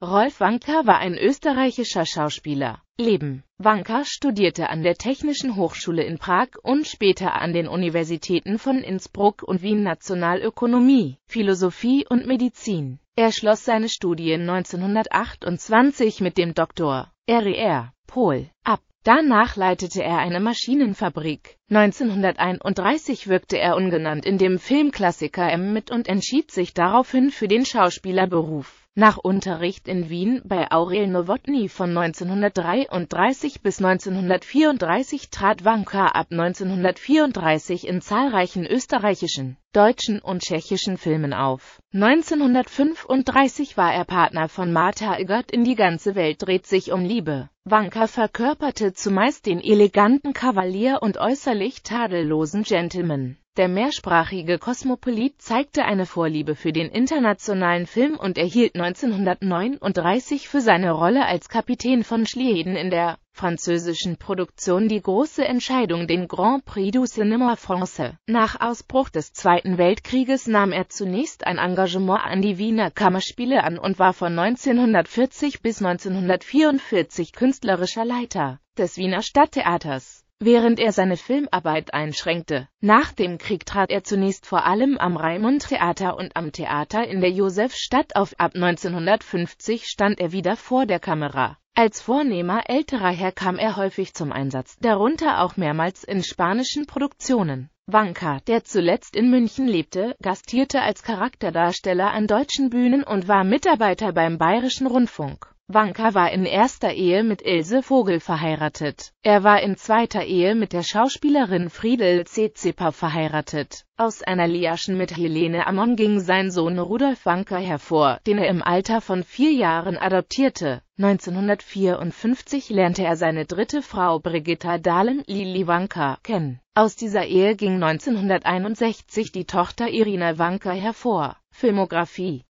Rolf Wanker war ein österreichischer Schauspieler. Leben Wanker studierte an der Technischen Hochschule in Prag und später an den Universitäten von Innsbruck und Wien Nationalökonomie, Philosophie und Medizin. Er schloss seine Studien 1928 mit dem Dr. R.E.R. Pohl ab. Danach leitete er eine Maschinenfabrik. 1931 wirkte er ungenannt in dem Filmklassiker M mit und entschied sich daraufhin für den Schauspielerberuf. Nach Unterricht in Wien bei Aurel Nowotny von 1933 bis 1934 trat Wanka ab 1934 in zahlreichen österreichischen, deutschen und tschechischen Filmen auf. 1935 war er Partner von Martha Eggert in Die ganze Welt dreht sich um Liebe. Wanka verkörperte zumeist den eleganten Kavalier und äußerlich tadellosen Gentleman. Der mehrsprachige Kosmopolit zeigte eine Vorliebe für den internationalen Film und erhielt 1939 für seine Rolle als Kapitän von Schlieden in der französischen Produktion die große Entscheidung den Grand Prix du Cinéma Français. Nach Ausbruch des Zweiten Weltkrieges nahm er zunächst ein Engagement an die Wiener Kammerspiele an und war von 1940 bis 1944 künstlerischer Leiter des Wiener Stadttheaters während er seine Filmarbeit einschränkte. Nach dem Krieg trat er zunächst vor allem am Raimund-Theater und am Theater in der Josefstadt auf. Ab 1950 stand er wieder vor der Kamera. Als vornehmer älterer Herr kam er häufig zum Einsatz, darunter auch mehrmals in spanischen Produktionen. Wanka, der zuletzt in München lebte, gastierte als Charakterdarsteller an deutschen Bühnen und war Mitarbeiter beim Bayerischen Rundfunk. Wanka war in erster Ehe mit Ilse Vogel verheiratet. Er war in zweiter Ehe mit der Schauspielerin Friedel C. Zipper verheiratet. Aus einer Liaschen mit Helene Amon ging sein Sohn Rudolf Wanka hervor, den er im Alter von vier Jahren adoptierte. 1954 lernte er seine dritte Frau Brigitta Dahlen Lili Wanka kennen. Aus dieser Ehe ging 1961 die Tochter Irina Wanka hervor. Filmografie